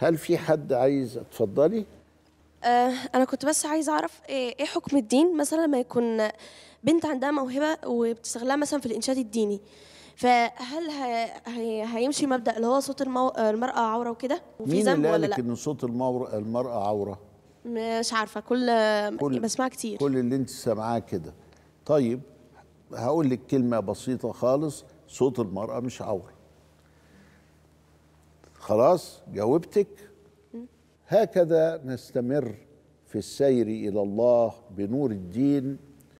هل في حد عايز اتفضلي آه، انا كنت بس عايزه اعرف آه، ايه حكم الدين مثلا لما يكون بنت عندها موهبه وبتستغلها مثلا في الانشاد الديني فهل هيمشي مبدا اللي هو صوت المراه عوره وكده وفي ذنب ولا لا ان صوت المراه عوره مش عارفه كل, كل بسمعها كتير كل اللي انت سامعاه كده طيب هقول لك كلمه بسيطه خالص صوت المراه مش عوره خلاص جاوبتك هكذا نستمر في السير الى الله بنور الدين